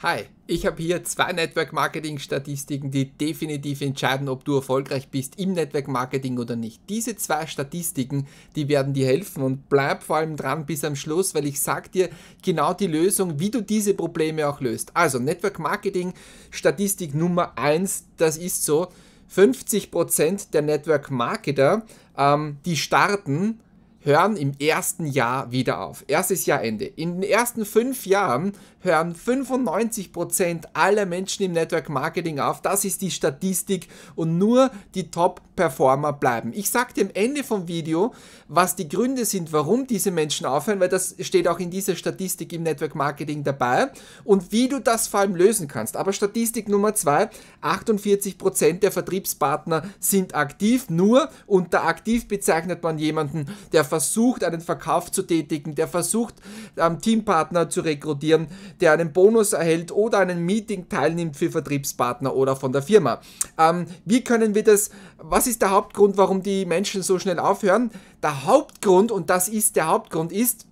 Hi, ich habe hier zwei Network Marketing Statistiken, die definitiv entscheiden, ob du erfolgreich bist im Network Marketing oder nicht. Diese zwei Statistiken, die werden dir helfen und bleib vor allem dran bis am Schluss, weil ich sag dir genau die Lösung, wie du diese Probleme auch löst. Also Network Marketing Statistik Nummer eins, das ist so, 50% der Network Marketer, ähm, die starten hören im ersten Jahr wieder auf. Erstes Jahr Ende. In den ersten fünf Jahren hören 95% aller Menschen im Network Marketing auf. Das ist die Statistik und nur die Top-Performer bleiben. Ich sage dir am Ende vom Video, was die Gründe sind, warum diese Menschen aufhören, weil das steht auch in dieser Statistik im Network Marketing dabei und wie du das vor allem lösen kannst. Aber Statistik Nummer zwei: 48% der Vertriebspartner sind aktiv. Nur unter aktiv bezeichnet man jemanden, der versucht, versucht, einen Verkauf zu tätigen, der versucht, ähm, Teampartner zu rekrutieren, der einen Bonus erhält oder einen Meeting teilnimmt für Vertriebspartner oder von der Firma. Ähm, wie können wir das, was ist der Hauptgrund, warum die Menschen so schnell aufhören? Der Hauptgrund, und das ist der Hauptgrund, ist,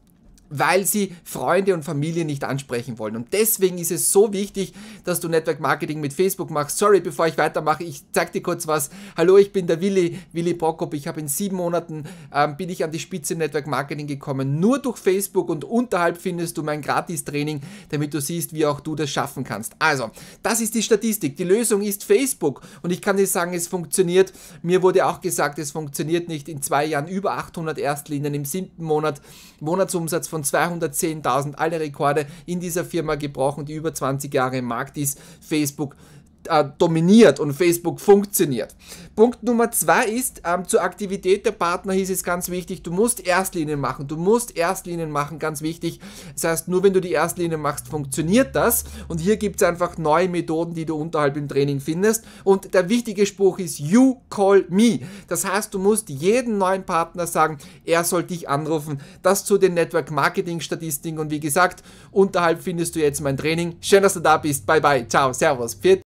weil sie Freunde und Familie nicht ansprechen wollen. Und deswegen ist es so wichtig, dass du Network Marketing mit Facebook machst. Sorry, bevor ich weitermache, ich zeig dir kurz was. Hallo, ich bin der Willi, Willi Prokop. Ich habe in sieben Monaten ähm, bin ich an die Spitze im Network Marketing gekommen. Nur durch Facebook und unterhalb findest du mein Gratis-Training, damit du siehst, wie auch du das schaffen kannst. Also, das ist die Statistik. Die Lösung ist Facebook. Und ich kann dir sagen, es funktioniert. Mir wurde auch gesagt, es funktioniert nicht. In zwei Jahren über 800 Erstlinien, im siebten Monat Monatsumsatz von von 210.000, alle Rekorde in dieser Firma gebrochen, die über 20 Jahre im Markt ist. Facebook äh, dominiert und Facebook funktioniert. Punkt Nummer zwei ist, ähm, zur Aktivität der Partner hieß es ganz wichtig, du musst Erstlinien machen, du musst Erstlinien machen, ganz wichtig. Das heißt, nur wenn du die Erstlinien machst, funktioniert das. Und hier gibt es einfach neue Methoden, die du unterhalb im Training findest. Und der wichtige Spruch ist, you call me. Das heißt, du musst jeden neuen Partner sagen, er soll dich anrufen. Das zu den Network Marketing Statistiken. Und wie gesagt, unterhalb findest du jetzt mein Training. Schön, dass du da bist. Bye bye. Ciao. Servus.